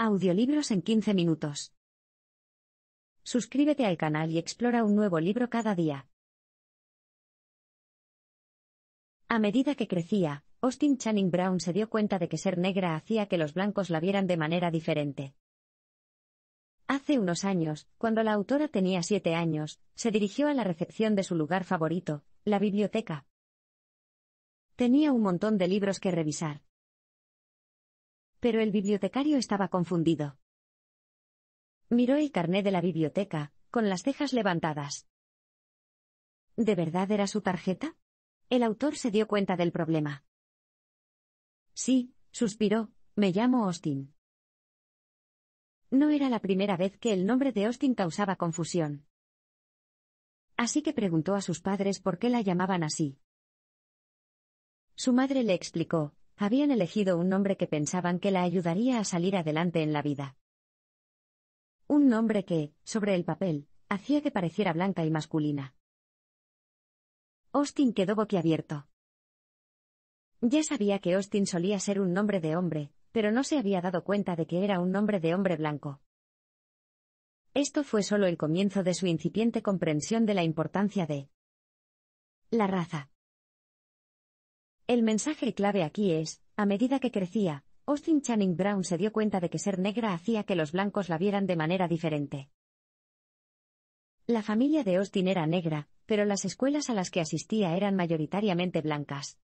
Audiolibros en 15 minutos. Suscríbete al canal y explora un nuevo libro cada día. A medida que crecía, Austin Channing Brown se dio cuenta de que ser negra hacía que los blancos la vieran de manera diferente. Hace unos años, cuando la autora tenía siete años, se dirigió a la recepción de su lugar favorito, la biblioteca. Tenía un montón de libros que revisar. Pero el bibliotecario estaba confundido. Miró el carné de la biblioteca, con las cejas levantadas. ¿De verdad era su tarjeta? El autor se dio cuenta del problema. Sí, suspiró, me llamo Austin. No era la primera vez que el nombre de Austin causaba confusión. Así que preguntó a sus padres por qué la llamaban así. Su madre le explicó, habían elegido un nombre que pensaban que la ayudaría a salir adelante en la vida. Un nombre que, sobre el papel, hacía que pareciera blanca y masculina. Austin quedó boquiabierto. Ya sabía que Austin solía ser un nombre de hombre, pero no se había dado cuenta de que era un nombre de hombre blanco. Esto fue solo el comienzo de su incipiente comprensión de la importancia de la raza. El mensaje clave aquí es, a medida que crecía, Austin Channing Brown se dio cuenta de que ser negra hacía que los blancos la vieran de manera diferente. La familia de Austin era negra, pero las escuelas a las que asistía eran mayoritariamente blancas.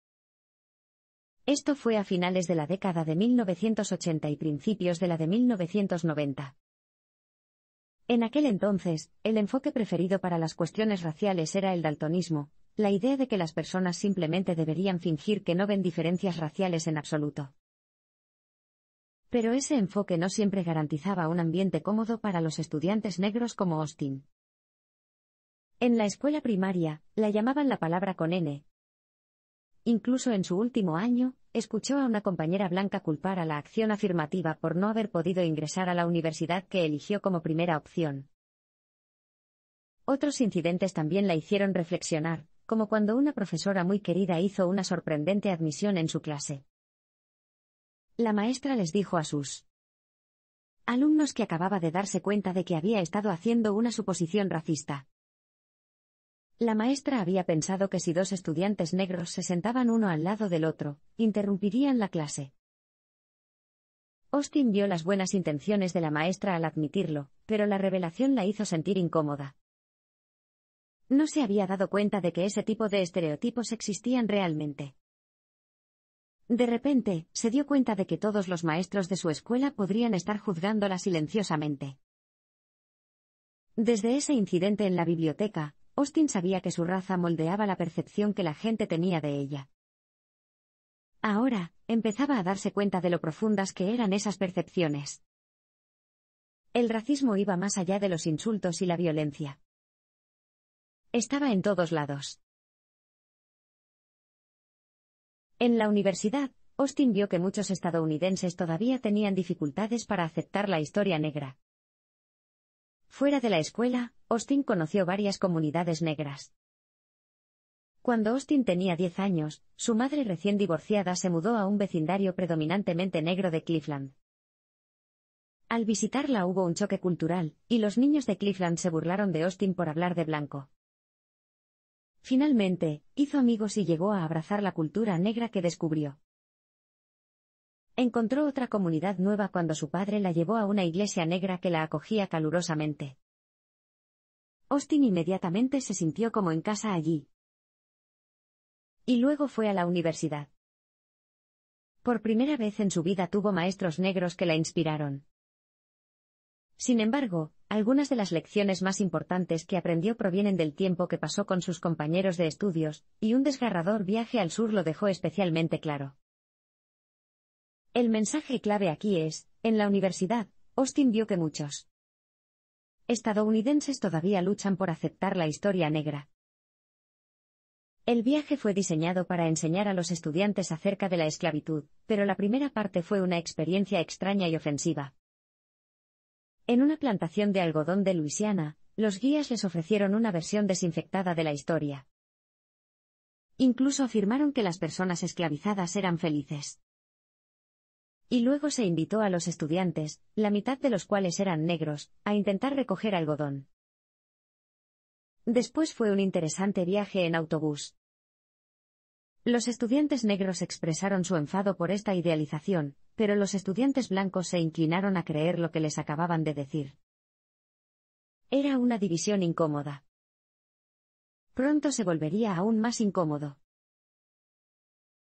Esto fue a finales de la década de 1980 y principios de la de 1990. En aquel entonces, el enfoque preferido para las cuestiones raciales era el daltonismo, la idea de que las personas simplemente deberían fingir que no ven diferencias raciales en absoluto. Pero ese enfoque no siempre garantizaba un ambiente cómodo para los estudiantes negros como Austin. En la escuela primaria, la llamaban la palabra con N. Incluso en su último año, escuchó a una compañera blanca culpar a la acción afirmativa por no haber podido ingresar a la universidad que eligió como primera opción. Otros incidentes también la hicieron reflexionar, como cuando una profesora muy querida hizo una sorprendente admisión en su clase. La maestra les dijo a sus alumnos que acababa de darse cuenta de que había estado haciendo una suposición racista. La maestra había pensado que si dos estudiantes negros se sentaban uno al lado del otro, interrumpirían la clase. Austin vio las buenas intenciones de la maestra al admitirlo, pero la revelación la hizo sentir incómoda. No se había dado cuenta de que ese tipo de estereotipos existían realmente. De repente, se dio cuenta de que todos los maestros de su escuela podrían estar juzgándola silenciosamente. Desde ese incidente en la biblioteca, Austin sabía que su raza moldeaba la percepción que la gente tenía de ella. Ahora, empezaba a darse cuenta de lo profundas que eran esas percepciones. El racismo iba más allá de los insultos y la violencia. Estaba en todos lados. En la universidad, Austin vio que muchos estadounidenses todavía tenían dificultades para aceptar la historia negra. Fuera de la escuela, Austin conoció varias comunidades negras. Cuando Austin tenía 10 años, su madre recién divorciada se mudó a un vecindario predominantemente negro de Cleveland. Al visitarla hubo un choque cultural, y los niños de Cleveland se burlaron de Austin por hablar de blanco. Finalmente, hizo amigos y llegó a abrazar la cultura negra que descubrió. Encontró otra comunidad nueva cuando su padre la llevó a una iglesia negra que la acogía calurosamente. Austin inmediatamente se sintió como en casa allí. Y luego fue a la universidad. Por primera vez en su vida tuvo maestros negros que la inspiraron. Sin embargo, algunas de las lecciones más importantes que aprendió provienen del tiempo que pasó con sus compañeros de estudios, y un desgarrador viaje al sur lo dejó especialmente claro. El mensaje clave aquí es, en la universidad, Austin vio que muchos estadounidenses todavía luchan por aceptar la historia negra. El viaje fue diseñado para enseñar a los estudiantes acerca de la esclavitud, pero la primera parte fue una experiencia extraña y ofensiva. En una plantación de algodón de Luisiana, los guías les ofrecieron una versión desinfectada de la historia. Incluso afirmaron que las personas esclavizadas eran felices. Y luego se invitó a los estudiantes, la mitad de los cuales eran negros, a intentar recoger algodón. Después fue un interesante viaje en autobús. Los estudiantes negros expresaron su enfado por esta idealización, pero los estudiantes blancos se inclinaron a creer lo que les acababan de decir. Era una división incómoda. Pronto se volvería aún más incómodo.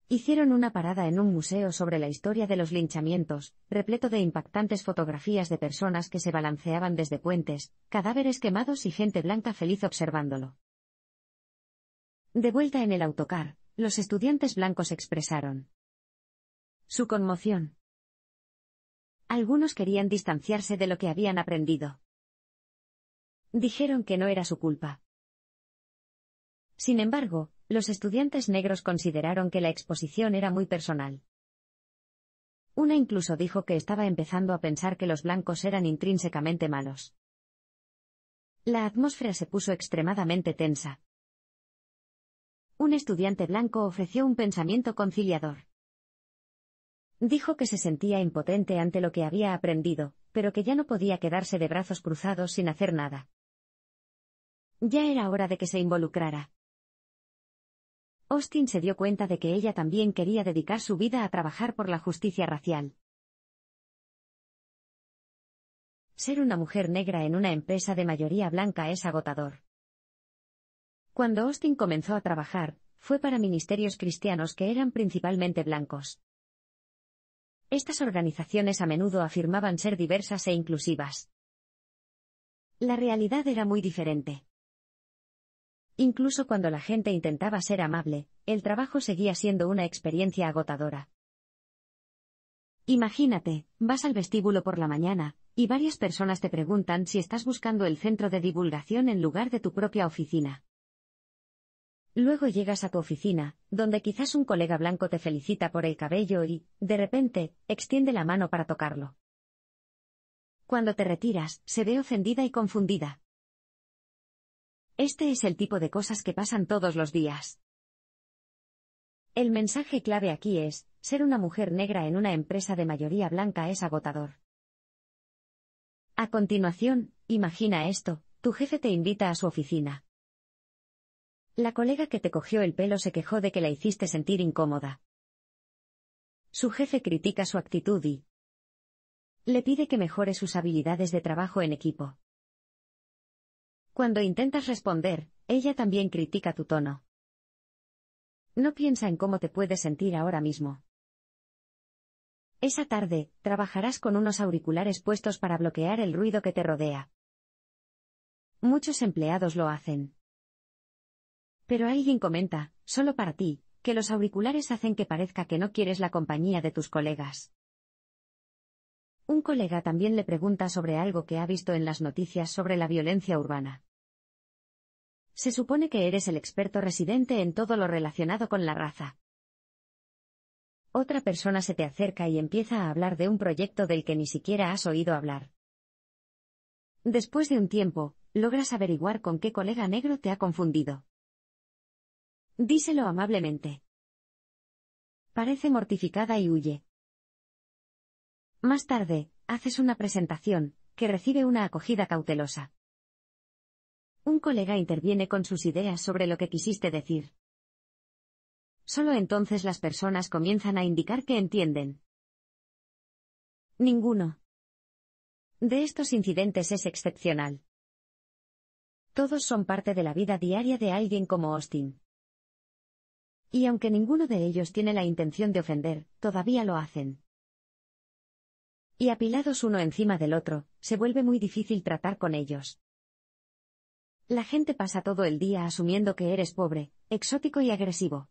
Hicieron una parada en un museo sobre la historia de los linchamientos, repleto de impactantes fotografías de personas que se balanceaban desde puentes, cadáveres quemados y gente blanca feliz observándolo. De vuelta en el autocar, los estudiantes blancos expresaron su conmoción. Algunos querían distanciarse de lo que habían aprendido. Dijeron que no era su culpa. Sin embargo, los estudiantes negros consideraron que la exposición era muy personal. Una incluso dijo que estaba empezando a pensar que los blancos eran intrínsecamente malos. La atmósfera se puso extremadamente tensa un estudiante blanco ofreció un pensamiento conciliador. Dijo que se sentía impotente ante lo que había aprendido, pero que ya no podía quedarse de brazos cruzados sin hacer nada. Ya era hora de que se involucrara. Austin se dio cuenta de que ella también quería dedicar su vida a trabajar por la justicia racial. Ser una mujer negra en una empresa de mayoría blanca es agotador. Cuando Austin comenzó a trabajar, fue para ministerios cristianos que eran principalmente blancos. Estas organizaciones a menudo afirmaban ser diversas e inclusivas. La realidad era muy diferente. Incluso cuando la gente intentaba ser amable, el trabajo seguía siendo una experiencia agotadora. Imagínate, vas al vestíbulo por la mañana, y varias personas te preguntan si estás buscando el centro de divulgación en lugar de tu propia oficina. Luego llegas a tu oficina, donde quizás un colega blanco te felicita por el cabello y, de repente, extiende la mano para tocarlo. Cuando te retiras, se ve ofendida y confundida. Este es el tipo de cosas que pasan todos los días. El mensaje clave aquí es, ser una mujer negra en una empresa de mayoría blanca es agotador. A continuación, imagina esto, tu jefe te invita a su oficina. La colega que te cogió el pelo se quejó de que la hiciste sentir incómoda. Su jefe critica su actitud y le pide que mejore sus habilidades de trabajo en equipo. Cuando intentas responder, ella también critica tu tono. No piensa en cómo te puedes sentir ahora mismo. Esa tarde, trabajarás con unos auriculares puestos para bloquear el ruido que te rodea. Muchos empleados lo hacen. Pero alguien comenta, solo para ti, que los auriculares hacen que parezca que no quieres la compañía de tus colegas. Un colega también le pregunta sobre algo que ha visto en las noticias sobre la violencia urbana. Se supone que eres el experto residente en todo lo relacionado con la raza. Otra persona se te acerca y empieza a hablar de un proyecto del que ni siquiera has oído hablar. Después de un tiempo, logras averiguar con qué colega negro te ha confundido. Díselo amablemente. Parece mortificada y huye. Más tarde, haces una presentación, que recibe una acogida cautelosa. Un colega interviene con sus ideas sobre lo que quisiste decir. Solo entonces las personas comienzan a indicar que entienden. Ninguno. De estos incidentes es excepcional. Todos son parte de la vida diaria de alguien como Austin y aunque ninguno de ellos tiene la intención de ofender, todavía lo hacen. Y apilados uno encima del otro, se vuelve muy difícil tratar con ellos. La gente pasa todo el día asumiendo que eres pobre, exótico y agresivo.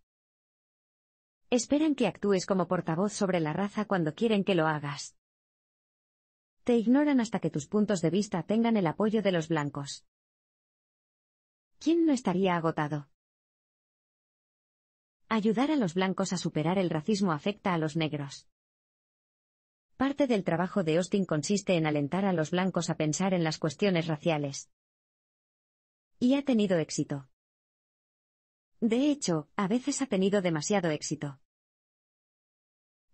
Esperan que actúes como portavoz sobre la raza cuando quieren que lo hagas. Te ignoran hasta que tus puntos de vista tengan el apoyo de los blancos. ¿Quién no estaría agotado? Ayudar a los blancos a superar el racismo afecta a los negros. Parte del trabajo de Austin consiste en alentar a los blancos a pensar en las cuestiones raciales. Y ha tenido éxito. De hecho, a veces ha tenido demasiado éxito.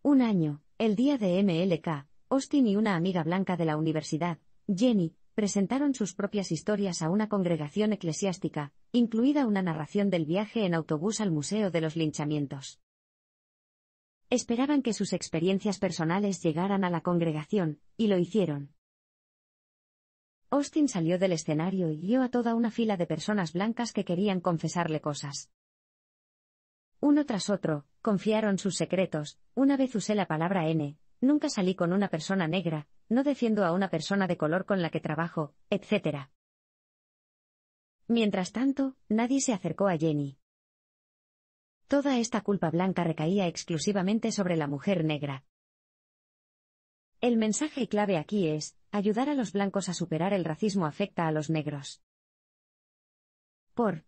Un año, el día de MLK, Austin y una amiga blanca de la universidad, Jenny, presentaron sus propias historias a una congregación eclesiástica, incluida una narración del viaje en autobús al Museo de los Linchamientos. Esperaban que sus experiencias personales llegaran a la congregación, y lo hicieron. Austin salió del escenario y guió a toda una fila de personas blancas que querían confesarle cosas. Uno tras otro, confiaron sus secretos, una vez usé la palabra N, nunca salí con una persona negra, no defiendo a una persona de color con la que trabajo, etc. Mientras tanto, nadie se acercó a Jenny. Toda esta culpa blanca recaía exclusivamente sobre la mujer negra. El mensaje clave aquí es, ayudar a los blancos a superar el racismo afecta a los negros. Por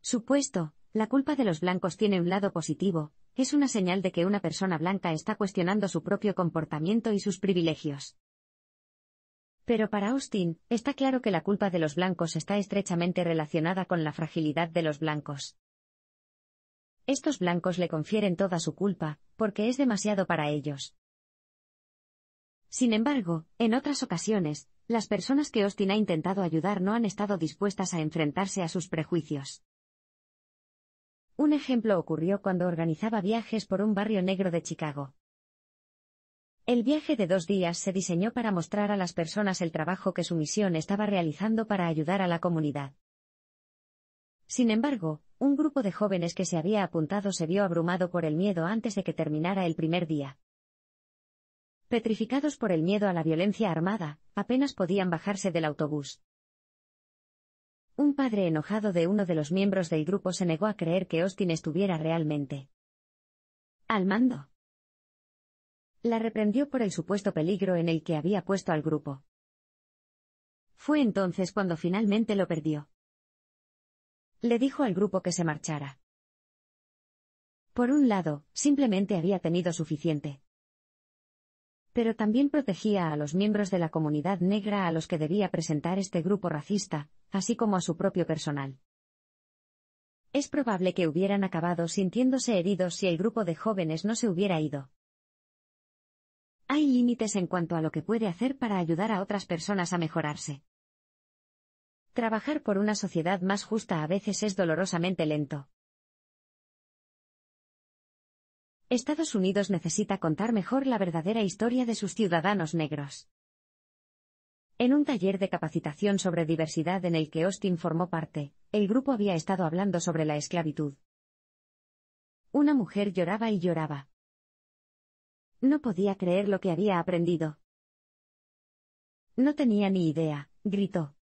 supuesto, la culpa de los blancos tiene un lado positivo, es una señal de que una persona blanca está cuestionando su propio comportamiento y sus privilegios. Pero para Austin, está claro que la culpa de los blancos está estrechamente relacionada con la fragilidad de los blancos. Estos blancos le confieren toda su culpa, porque es demasiado para ellos. Sin embargo, en otras ocasiones, las personas que Austin ha intentado ayudar no han estado dispuestas a enfrentarse a sus prejuicios. Un ejemplo ocurrió cuando organizaba viajes por un barrio negro de Chicago. El viaje de dos días se diseñó para mostrar a las personas el trabajo que su misión estaba realizando para ayudar a la comunidad. Sin embargo, un grupo de jóvenes que se había apuntado se vio abrumado por el miedo antes de que terminara el primer día. Petrificados por el miedo a la violencia armada, apenas podían bajarse del autobús. Un padre enojado de uno de los miembros del grupo se negó a creer que Austin estuviera realmente al mando. La reprendió por el supuesto peligro en el que había puesto al grupo. Fue entonces cuando finalmente lo perdió. Le dijo al grupo que se marchara. Por un lado, simplemente había tenido suficiente pero también protegía a los miembros de la comunidad negra a los que debía presentar este grupo racista, así como a su propio personal. Es probable que hubieran acabado sintiéndose heridos si el grupo de jóvenes no se hubiera ido. Hay límites en cuanto a lo que puede hacer para ayudar a otras personas a mejorarse. Trabajar por una sociedad más justa a veces es dolorosamente lento. Estados Unidos necesita contar mejor la verdadera historia de sus ciudadanos negros. En un taller de capacitación sobre diversidad en el que Austin formó parte, el grupo había estado hablando sobre la esclavitud. Una mujer lloraba y lloraba. No podía creer lo que había aprendido. No tenía ni idea, gritó.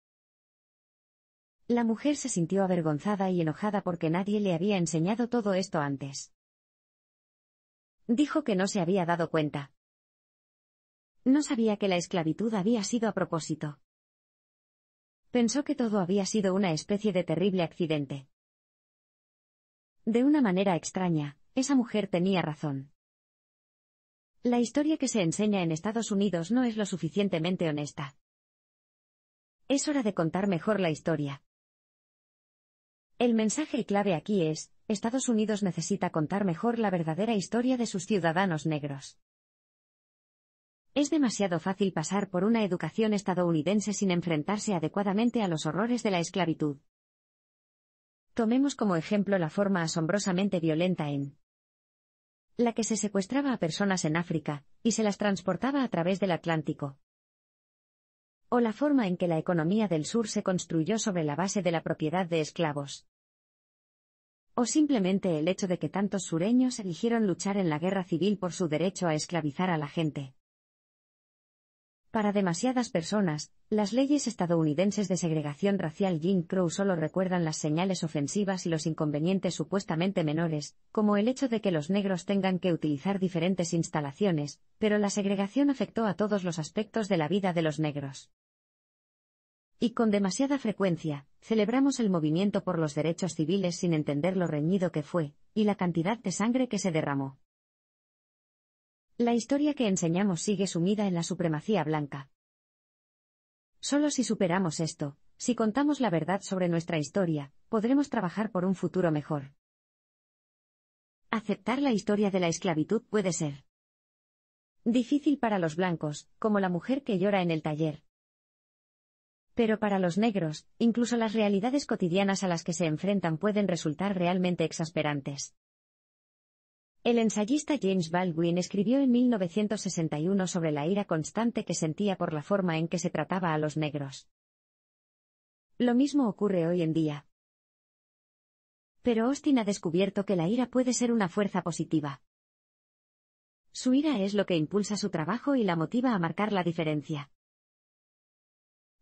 La mujer se sintió avergonzada y enojada porque nadie le había enseñado todo esto antes. Dijo que no se había dado cuenta. No sabía que la esclavitud había sido a propósito. Pensó que todo había sido una especie de terrible accidente. De una manera extraña, esa mujer tenía razón. La historia que se enseña en Estados Unidos no es lo suficientemente honesta. Es hora de contar mejor la historia. El mensaje clave aquí es, Estados Unidos necesita contar mejor la verdadera historia de sus ciudadanos negros. Es demasiado fácil pasar por una educación estadounidense sin enfrentarse adecuadamente a los horrores de la esclavitud. Tomemos como ejemplo la forma asombrosamente violenta en la que se secuestraba a personas en África, y se las transportaba a través del Atlántico. O la forma en que la economía del sur se construyó sobre la base de la propiedad de esclavos o simplemente el hecho de que tantos sureños eligieron luchar en la guerra civil por su derecho a esclavizar a la gente. Para demasiadas personas, las leyes estadounidenses de segregación racial Jim Crow solo recuerdan las señales ofensivas y los inconvenientes supuestamente menores, como el hecho de que los negros tengan que utilizar diferentes instalaciones, pero la segregación afectó a todos los aspectos de la vida de los negros. Y con demasiada frecuencia, celebramos el movimiento por los derechos civiles sin entender lo reñido que fue, y la cantidad de sangre que se derramó. La historia que enseñamos sigue sumida en la supremacía blanca. Solo si superamos esto, si contamos la verdad sobre nuestra historia, podremos trabajar por un futuro mejor. Aceptar la historia de la esclavitud puede ser difícil para los blancos, como la mujer que llora en el taller, pero para los negros, incluso las realidades cotidianas a las que se enfrentan pueden resultar realmente exasperantes. El ensayista James Baldwin escribió en 1961 sobre la ira constante que sentía por la forma en que se trataba a los negros. Lo mismo ocurre hoy en día. Pero Austin ha descubierto que la ira puede ser una fuerza positiva. Su ira es lo que impulsa su trabajo y la motiva a marcar la diferencia.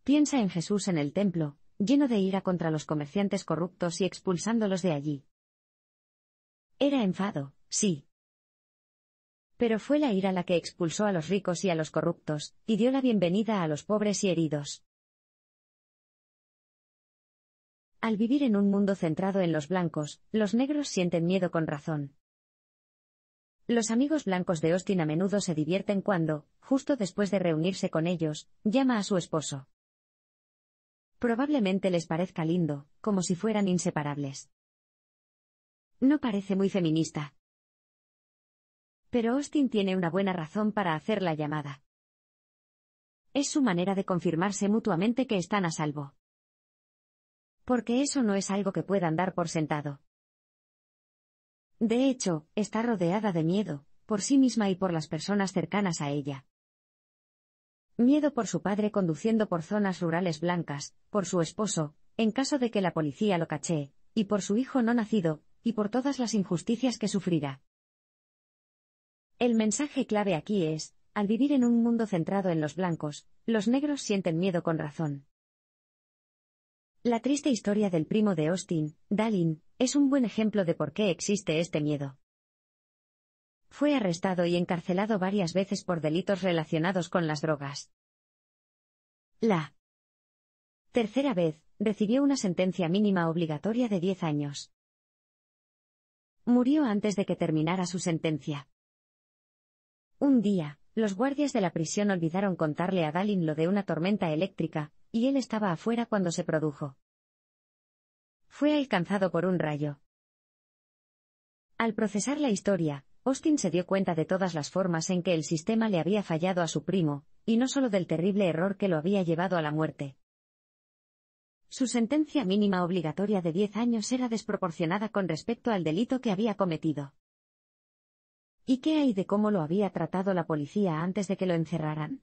Piensa en Jesús en el templo, lleno de ira contra los comerciantes corruptos y expulsándolos de allí. Era enfado, sí. Pero fue la ira la que expulsó a los ricos y a los corruptos, y dio la bienvenida a los pobres y heridos. Al vivir en un mundo centrado en los blancos, los negros sienten miedo con razón. Los amigos blancos de Austin a menudo se divierten cuando, justo después de reunirse con ellos, llama a su esposo. Probablemente les parezca lindo, como si fueran inseparables. No parece muy feminista. Pero Austin tiene una buena razón para hacer la llamada. Es su manera de confirmarse mutuamente que están a salvo. Porque eso no es algo que puedan dar por sentado. De hecho, está rodeada de miedo, por sí misma y por las personas cercanas a ella. Miedo por su padre conduciendo por zonas rurales blancas, por su esposo, en caso de que la policía lo cachee, y por su hijo no nacido, y por todas las injusticias que sufrirá. El mensaje clave aquí es, al vivir en un mundo centrado en los blancos, los negros sienten miedo con razón. La triste historia del primo de Austin, Dalin, es un buen ejemplo de por qué existe este miedo. Fue arrestado y encarcelado varias veces por delitos relacionados con las drogas. La tercera vez, recibió una sentencia mínima obligatoria de 10 años. Murió antes de que terminara su sentencia. Un día, los guardias de la prisión olvidaron contarle a Dalin lo de una tormenta eléctrica, y él estaba afuera cuando se produjo. Fue alcanzado por un rayo. Al procesar la historia, Austin se dio cuenta de todas las formas en que el sistema le había fallado a su primo, y no solo del terrible error que lo había llevado a la muerte. Su sentencia mínima obligatoria de 10 años era desproporcionada con respecto al delito que había cometido. ¿Y qué hay de cómo lo había tratado la policía antes de que lo encerraran?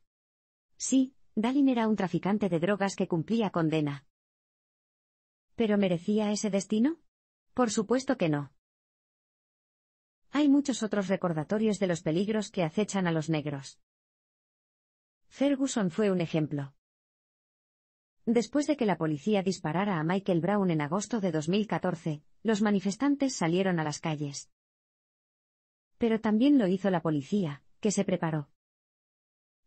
Sí, Dalin era un traficante de drogas que cumplía condena. ¿Pero merecía ese destino? Por supuesto que no hay muchos otros recordatorios de los peligros que acechan a los negros. Ferguson fue un ejemplo. Después de que la policía disparara a Michael Brown en agosto de 2014, los manifestantes salieron a las calles. Pero también lo hizo la policía, que se preparó.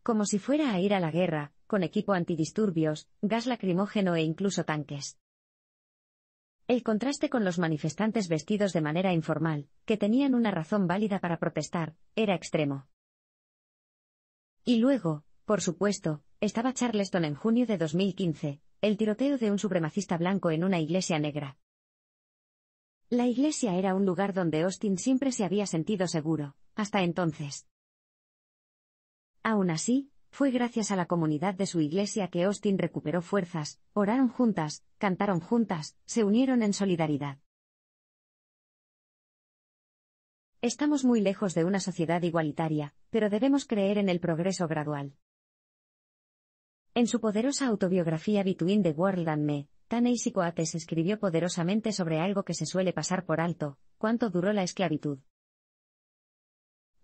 Como si fuera a ir a la guerra, con equipo antidisturbios, gas lacrimógeno e incluso tanques. El contraste con los manifestantes vestidos de manera informal, que tenían una razón válida para protestar, era extremo. Y luego, por supuesto, estaba Charleston en junio de 2015, el tiroteo de un supremacista blanco en una iglesia negra. La iglesia era un lugar donde Austin siempre se había sentido seguro, hasta entonces. Aún así, fue gracias a la comunidad de su iglesia que Austin recuperó fuerzas, oraron juntas, cantaron juntas, se unieron en solidaridad. Estamos muy lejos de una sociedad igualitaria, pero debemos creer en el progreso gradual. En su poderosa autobiografía Between the World and Me, Tanei Coates escribió poderosamente sobre algo que se suele pasar por alto, cuánto duró la esclavitud.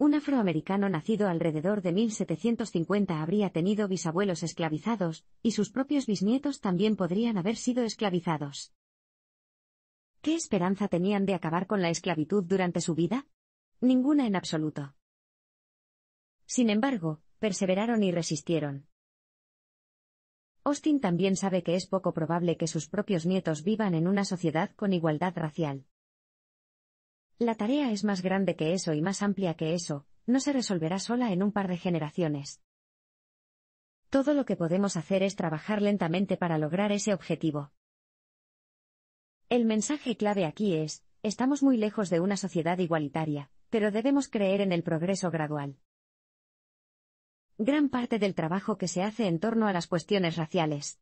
Un afroamericano nacido alrededor de 1750 habría tenido bisabuelos esclavizados, y sus propios bisnietos también podrían haber sido esclavizados. ¿Qué esperanza tenían de acabar con la esclavitud durante su vida? Ninguna en absoluto. Sin embargo, perseveraron y resistieron. Austin también sabe que es poco probable que sus propios nietos vivan en una sociedad con igualdad racial. La tarea es más grande que eso y más amplia que eso, no se resolverá sola en un par de generaciones. Todo lo que podemos hacer es trabajar lentamente para lograr ese objetivo. El mensaje clave aquí es, estamos muy lejos de una sociedad igualitaria, pero debemos creer en el progreso gradual. Gran parte del trabajo que se hace en torno a las cuestiones raciales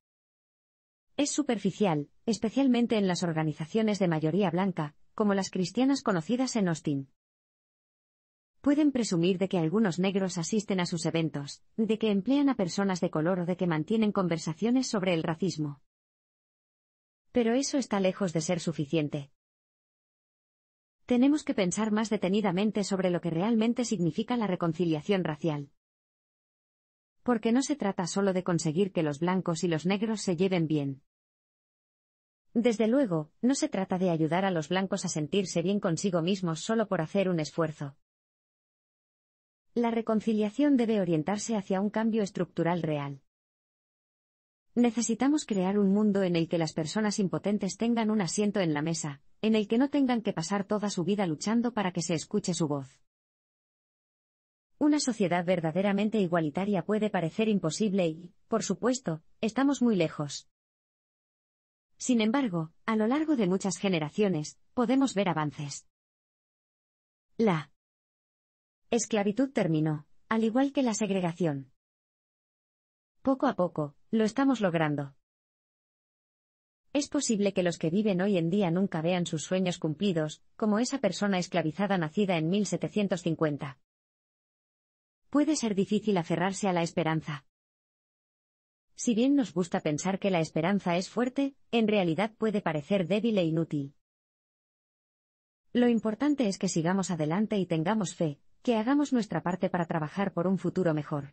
es superficial, especialmente en las organizaciones de mayoría blanca, como las cristianas conocidas en Austin. Pueden presumir de que algunos negros asisten a sus eventos, de que emplean a personas de color o de que mantienen conversaciones sobre el racismo. Pero eso está lejos de ser suficiente. Tenemos que pensar más detenidamente sobre lo que realmente significa la reconciliación racial. Porque no se trata solo de conseguir que los blancos y los negros se lleven bien. Desde luego, no se trata de ayudar a los blancos a sentirse bien consigo mismos solo por hacer un esfuerzo. La reconciliación debe orientarse hacia un cambio estructural real. Necesitamos crear un mundo en el que las personas impotentes tengan un asiento en la mesa, en el que no tengan que pasar toda su vida luchando para que se escuche su voz. Una sociedad verdaderamente igualitaria puede parecer imposible y, por supuesto, estamos muy lejos. Sin embargo, a lo largo de muchas generaciones, podemos ver avances. La esclavitud terminó, al igual que la segregación. Poco a poco, lo estamos logrando. Es posible que los que viven hoy en día nunca vean sus sueños cumplidos, como esa persona esclavizada nacida en 1750. Puede ser difícil aferrarse a la esperanza. Si bien nos gusta pensar que la esperanza es fuerte, en realidad puede parecer débil e inútil. Lo importante es que sigamos adelante y tengamos fe, que hagamos nuestra parte para trabajar por un futuro mejor.